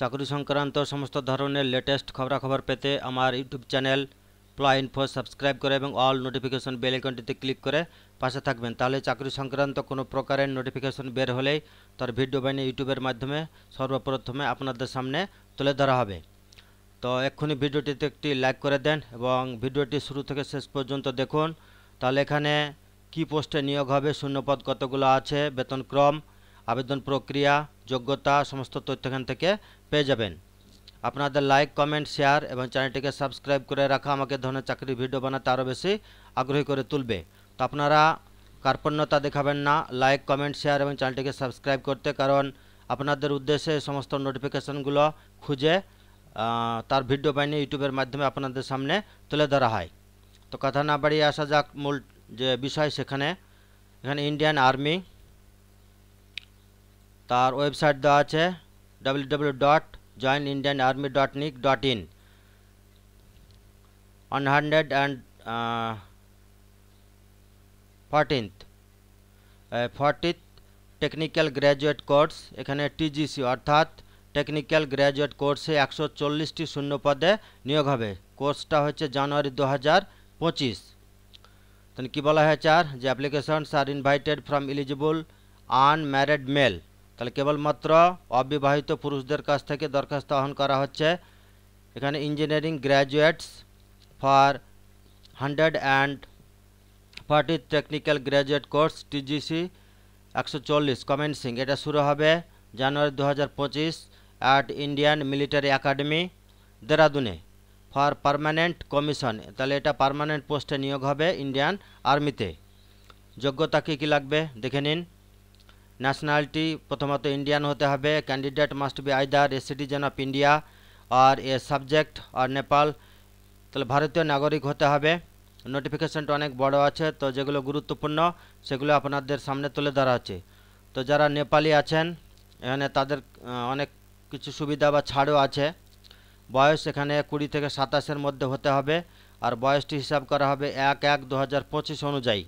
চাকরি সংক্রান্ত সমস্ত ধরনের লেটেস্ট খবরাখবর পেতে আমার ইউটিউব চ্যানেল প্লা ইনফো সাবস্ক্রাইব করে এবং অল নোটিফিকেশন বেল আইকনটিতে ক্লিক করে পাশে থাকবেন তাহলে চাকরি সংক্রান্ত কোনো প্রকারের নোটিফিকেশন বের হলেই তার ভিডিও বানিয়ে ইউটিউবের মাধ্যমে সর্বপ্রথমে আপনাদের সামনে তুলে ধরা হবে তো এক্ষুনি ভিডিওটিতে একটি লাইক করে দেন এবং ভিডিওটি শুরু থেকে শেষ পর্যন্ত দেখুন তাহলে এখানে কি পোস্টে নিয়োগ হবে শূন্যপদ কতগুলো আছে বেতনক্রম আবেদন প্রক্রিয়া যোগ্যতা সমস্ত তথ্য এখান থেকে পেয়ে যাবেন আপনাদের লাইক কমেন্ট শেয়ার এবং চ্যানেলটিকে সাবস্ক্রাইব করে রাখা আমাকে ধরনের চাকরির ভিডিও বানাতে আরও বেশি আগ্রহী করে তুলবে তো আপনারা কার্পণ্যতা দেখাবেন না লাইক কমেন্ট শেয়ার এবং চ্যানেলটিকে সাবস্ক্রাইব করতে কারণ আপনাদের উদ্দেশ্যে সমস্ত নোটিফিকেশনগুলো খুঁজে তার ভিডিও বানিয়ে ইউটিউবের মাধ্যমে আপনাদের সামনে তুলে ধরা হয় তো কথা না বাড়িয়ে আসা যাক মূল যে বিষয় সেখানে এখানে ইন্ডিয়ান আর্মি তার ওয়েবসাইট দেওয়া আছে www.joinindianarmy.nic.in e 100 and 14th uh, 40th uh, technical graduate course এখানে TGC অর্থাৎ টেকনিক্যাল গ্রাজুয়েট কোর্সে 140 টি শূন্য পদে নিয়োগ হবে কোর্সটা হচ্ছে জানুয়ারি 2025 তানি কি বলা হয়েছে 4 যে applications are invited from eligible unmarried male তাহলে কেবলমাত্র অবিবাহিত পুরুষদের কাছ থেকে দরখাস্ত আহ্বান করা হচ্ছে এখানে engineering graduates for hundred and forty technical graduate course TGC একশো চল্লিশ কমেন্সিং এটা শুরু হবে জানুয়ারি দু হাজার পঁচিশ অ্যাট ইন্ডিয়ান মিলিটারি একাডেমি দেরাদুনে ফর পারমানেন্ট কমিশন তাহলে এটা পারমানেন্ট পোস্টে নিয়োগ হবে ইন্ডিয়ান আর্মিতে যোগ্যতা কী কী লাগবে দেখে নিন ন্যাশনালিটি প্রথমত ইন্ডিয়ান হতে হবে candidate must be either a citizen of India or a subject or Nepal তাহলে ভারতীয় নাগরিক হতে হবে নোটিফিকেশনটা অনেক বড় আছে তো যেগুলো গুরুত্বপূর্ণ সেগুলো আপনাদের সামনে তুলে ধরা আছে তো যারা নেপালি আছেন এখানে তাদের অনেক কিছু সুবিধা বা ছাড়ও আছে বয়স এখানে কুড়ি থেকে সাতাশের মধ্যে হতে হবে আর বয়সটি হিসাব করা হবে এক এক দু অনুযায়ী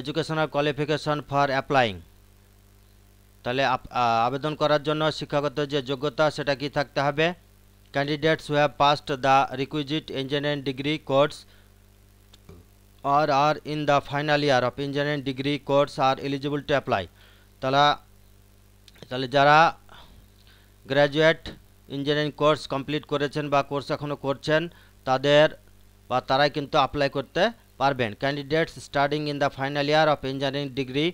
এডুকেশনাল কোয়ালিফিকেশন ফর অ্যাপ্লাইং তাহলে আবেদন করার জন্য শিক্ষাগত যে যোগ্যতা সেটা কি থাকতে হবে candidates who have passed the requisite engineering degree course or or in the final year of engineering degree course are eligible to apply তারা তাহলে যারা গ্র্যাজুয়েট ইঞ্জিনিয়ারিং কোর্স কমপ্লিট করেছেন বা কোর্স এখনও করছেন তাদের বা তারাই কিন্তু অ্যাপ্লাই করতে পারবেন candidates starting in the final year of engineering degree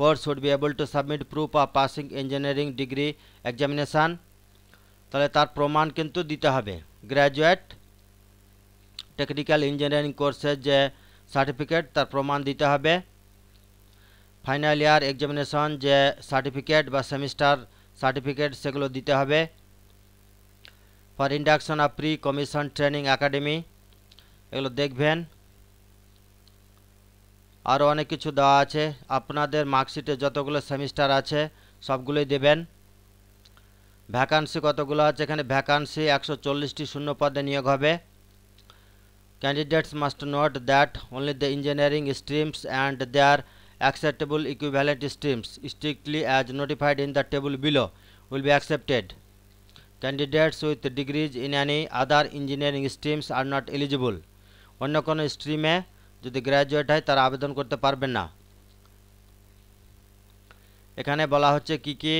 course should be able to submit proof of passing engineering degree examination তাহলে তার প্রমাণ কিন্তু দিতে হবে গ্র্যাজুয়েট টেকনিক্যাল ইঞ্জিনিয়ারিং কোর্সের যে সার্টিফিকেট তার প্রমাণ দিতে হবে ফাইনাল ইয়ার এক্সামিনেশন যে সার্টিফিকেট বা সেমিস্টার সার্টিফিকেট সেগুলো দিতে হবে for induction of pre commission training academy এগুলো দেখবেন আরও অনেক কিছু দেওয়া আছে আপনাদের মার্কশিটে যতগুলো সেমিস্টার আছে সবগুলোই দেবেন ভ্যাকান্সি কতগুলো আছে এখানে ভ্যাকান্সি একশো চল্লিশটি শূন্য পদে নিয়োগ হবে candidates must not that only the engineering streams and their acceptable equivalent streams strictly as notified in the table below will be accepted candidates with degrees in any other engineering streams are not eligible অন্য কোনো স্ট্রিমে যদি graduate হয় তারা আবেদন করতে পারবেন না এখানে বলা হচ্ছে কি কি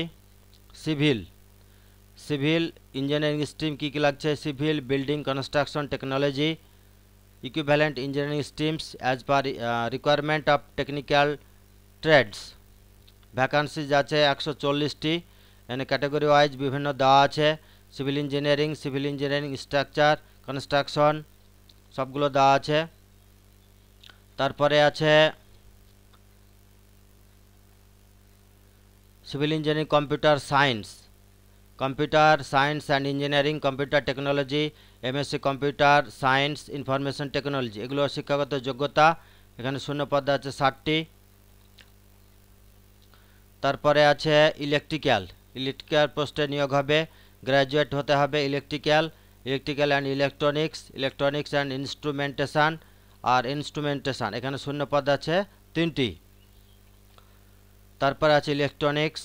সিভিল সিভিল ইঞ্জিনিয়ারিং স্ট্রিম কী কী লাগছে civil building construction technology equivalent engineering streams as per requirement of technical trades vacancies আছে একশো চল্লিশটি এখানে ক্যাটাগরি ওয়াইজ বিভিন্ন দেওয়া আছে civil engineering civil engineering structure construction সবগুলো দেওয়া আছে তারপরে আছে civil engineering computer science computer science and engineering computer technology MSc computer science information technology এগুলো শিক্ষাগত যোগ্যতা এখানে শূন্য পদ আছে ষাটটি তারপরে আছে ইলেকট্রিক্যাল ইলেকট্রিক্যাল পোস্টে নিয়োগ হবে গ্র্যাজুয়েট হতে হবে electrical electrical and electronics electronics and instrumentation আর ইনস্ট্রুমেন্টেশান এখানে পদ আছে তিনটি তারপর আছে ইলেকট্রনিক্স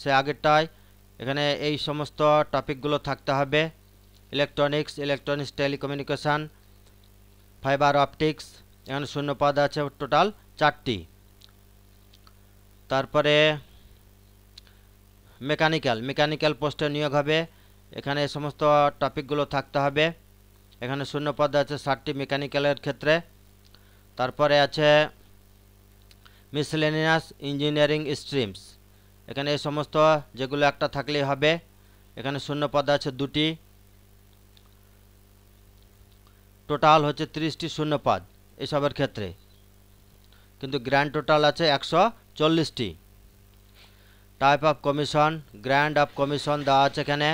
সে আগেরটায় এখানে এই সমস্ত টপিকগুলো থাকতে হবে electronics electronics telecommunication fibre optics এখানে পদ আছে টোটাল চারটি তারপরে মেকানিক্যাল মেকানিক্যাল পোস্টে নিয়োগ হবে এখানে সমস্ত টপিকগুলো থাকতে হবে এখানে শূন্য পদে আছে ষাটটি মেকানিক্যালের ক্ষেত্রে তারপরে আছে মিসলেনিয়াস ইঞ্জিনিয়ারিং স্ট্রিমস এখানে এই সমস্ত যেগুলো একটা থাকলেই হবে এখানে শূন্য পদ আছে দুটি টোটাল হচ্ছে ত্রিশটি শূন্য পদ এসবের ক্ষেত্রে কিন্তু গ্র্যান্ড টোটাল আছে একশো চল্লিশটি type of commission grand of commission দেওয়া আছে এখানে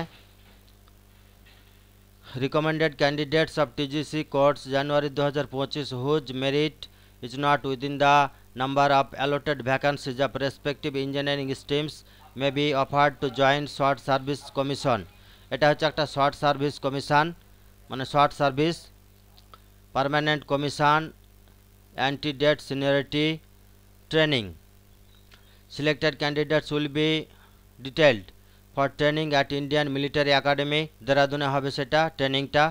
recommended candidates of TGC course January 2025 whose merit is not within the number of allotted vacancies of respective engineering streams may be offered to join short service commission at হচ্ছে একটা short service commission মানে short service permanent commission antedate seniority training selected candidates will be detailed for training at Indian military academy দেরাদুনে হবে সেটা ট্রেনিংটা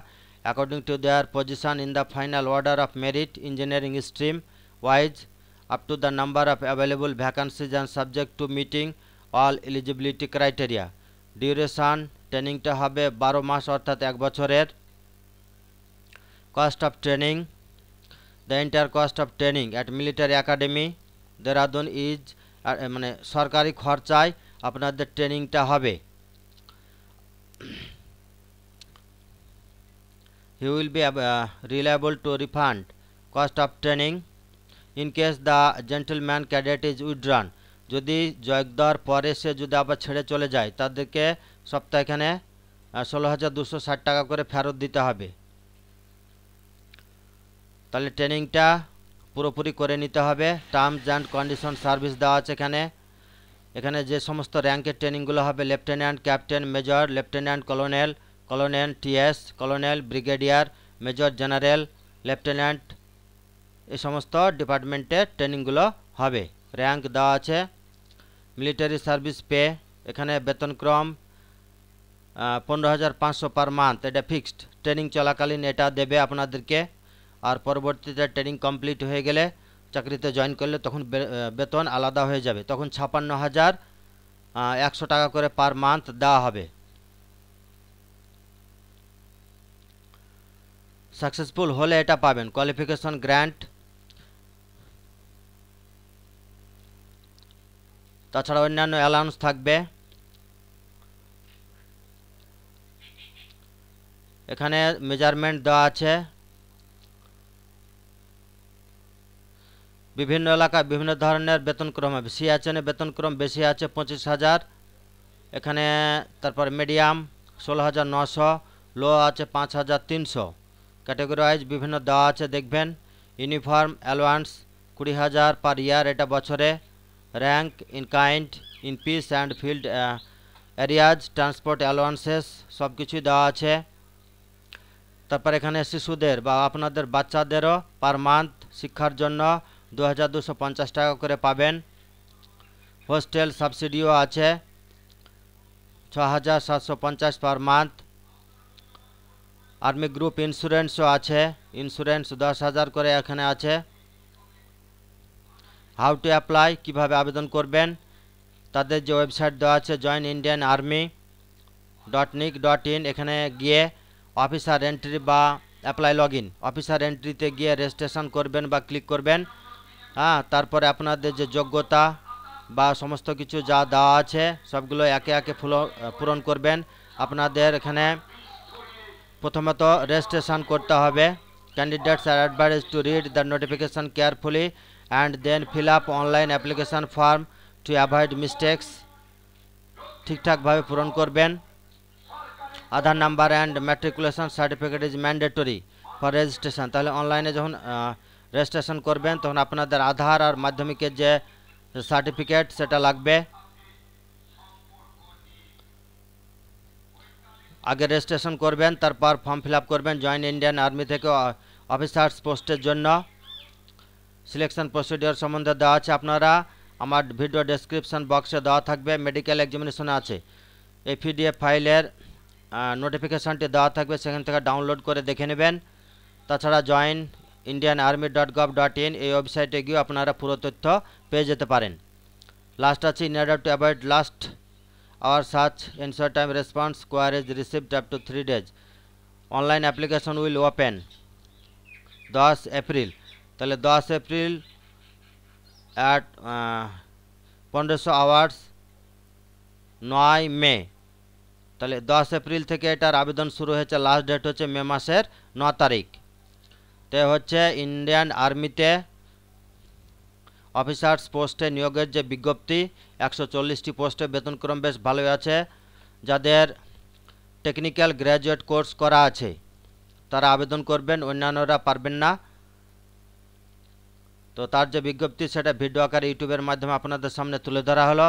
according to their position in the final order of merit engineering stream wise up to the number of available vacancies and subject to meeting all eligibility criteria duration ট্রেনিংটা হবে বারো মাস অর্থাৎ এক বছরের cost of training the entire cost of training at military academy Dehradun is মানে সরকারি খরচায় আপনাদের ট্রেনিংটা হবে you will be reliable to refund cost of training in case the the gentleman cadet is withdrawn যদি জয়েক দেওয়ার পরে সে যদি আবার ছেড়ে চলে যায় তাদেরকে সপ্তাহখানে ষোলো হাজার দুশো ষাট টাকা করে ফেরত দিতে হবে তাহলে ট্রেনিংটা পুরোপুরি করে নিতে হবে টার্মস অ্যান্ড কন্ডিশন সার্ভিস দেওয়া আছে এখানে এখানে যে সমস্ত র্যাঙ্কের ট্রেনিংগুলো হবে lieutenant captain major lieutenant colonel colonel TS colonel brigadier major general lieutenant এই সমস্ত ডিপার্টমেন্টের ট্রেনিংগুলো হবে র্যাঙ্ক দেওয়া আছে মিলিটারি সার্ভিস পে এখানে বেতনক্রম পনেরো হাজার পাঁচশো পার মান্থ এটা ফিক্সড ট্রেনিং চলাকালীন এটা দেবে আপনাদেরকে আর পরবর্তীতে ট্রেনিং কমপ্লিট হয়ে গেলে চাকরিতে জয়েন করলে তখন বেতন আলাদা হয়ে যাবে তখন ছাপান্ন হাজার একশো টাকা করে পার মান্থ দেওয়া হবে সাকসেসফুল হলে এটা পাবেন কোয়ালিফিকেশন গ্র্যান্ট তাছাড়া অন্যান্য অ্যালাউন্স থাকবে এখানে মেজারমেন্ট দেওয়া আছে বিভিন্ন এলাকায় বিভিন্ন ধরনের বেতনক্রম সিয়াচেনে বেতনক্রম বেশি আছে পঁচিশ হাজার এখানে তারপর মিডিয়াম ষোলো হাজার নশো লো আছে পাঁচ হাজার তিনশো ক্যাটাগরিওয়াইজ বিভিন্ন দেওয়া আছে দেখবেন ইউনিফর্ম অ্যালোয়ান্স কুড়ি হাজার পার ইয়ার এটা বছরে rank in kind in peace and field areas transport allowances সব কিছুই দেওয়া আছে তারপর এখানে শিশুদের বা আপনাদের বাচ্চাদেরও পার মান্থ শিক্ষার জন্য দু টাকা করে পাবেন হোস্টেল সাবসিডিও আছে ছ পার মান্থ আর্মি গ্রুপ ইন্স্যুরেন্সও আছে ইন্স্যুরেন্স দশ হাজার করে এখানে আছে হাউ টু অ্যাপ্লাই কীভাবে আবেদন করবেন তাদের যে ওয়েবসাইট দেওয়া আছে joint Indian army dot nic dot in এখানে গিয়ে অফিসার এন্ট্রি বা অ্যাপ্লাই লগ ইন অফিসার এন্ট্রিতে গিয়ে রেজিস্ট্রেশন করবেন বা ক্লিক করবেন হ্যাঁ তারপরে আপনাদের যে যোগ্যতা বা সমস্ত কিছু যা দেওয়া আছে সবগুলো একে একে পূরণ করবেন আপনাদের এখানে প্রথমত রেজিস্ট্রেশন করতে হবে candidates are advise to read the notification carefully and then fill up online application form to avoid mistakes ঠিকঠাকভাবে পূরণ করবেন Aadhaar number and matriculation certificate is mandatory for registration তাহলে অনলাইনে যখন রেজিস্ট্রেশন করবেন তখন আপনাদের আধার আর মাধ্যমিকের যে সার্টিফিকেট সেটা লাগবে আগে রেজিস্ট্রেশন করবেন তারপর ফর্ম ফিল করবেন জয়েন্ট ইন্ডিয়ান আর্মি থেকে অফিসার্স পোস্টের জন্য সিলেকশন প্রসিডিওর সম্বন্ধে দেওয়া আছে আপনারা আমার ভিডিও ডেসক্রিপশন বক্সে দেওয়া থাকবে মেডিকেল এক্সামিনেশন আছে এই পিডিএফ ফাইলের নোটিফিকেশানটি দেওয়া থাকবে সেখান থেকে ডাউনলোড করে দেখে নেবেন তাছাড়া join Indian army dot gov dot in এই ওয়েবসাইটে গিয়েও আপনারা পুরো তথ্য পেয়ে যেতে পারেন লাস্ট আছে in order to avoid last hour search answer time response queries received up to three days online application will open দশ এপ্রিল তাহলে দশ এপ্রিল অ্যাট পনেরোশো আওয়ার্স নয় মে তাহলে দশ এপ্রিল থেকে এটার আবেদন শুরু হয়েছে লাস্ট ডেট হচ্ছে মে মাসের ন তারিখ সে হচ্ছে ইন্ডিয়ান আর্মিতে অফিসার্স পোস্টে নিয়োগের যে বিজ্ঞপ্তি একশো চল্লিশটি পোস্টে বেতনক্রম বেশ ভালোই আছে যাদের টেকনিক্যাল গ্র্যাজুয়েট কোর্স করা আছে তারা আবেদন করবেন অন্যান্যরা পারবেন না তো তার যে বিজ্ঞপ্তি সেটা ভিডিও আকারে ইউটিউবের মাধ্যমে আপনাদের সামনে তুলে ধরা হলো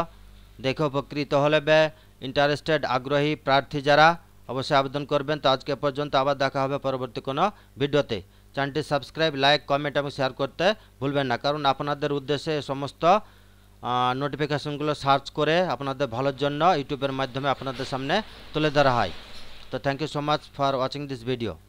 দেখে উপকৃত হলে বে ইন্টারেস্টেড আগ্রহী প্রার্থী যারা অবশ্যই আবেদন করবেন তো আজকে পর্যন্ত আবার দেখা হবে পরবর্তী কোনো ভিডিওতে চ্যানেলটি সাবস্ক্রাইব লাইক কমেন্ট এবং শেয়ার করতে ভুলবেন না কারণ আপনাদের উদ্দেশ্যে সমস্ত নোটিফিকেশনগুলো সার্চ করে আপনাদের ভালোর জন্য ইউটিউবের মাধ্যমে আপনাদের সামনে তুলে ধরা হয় তো thank you so much for watching this video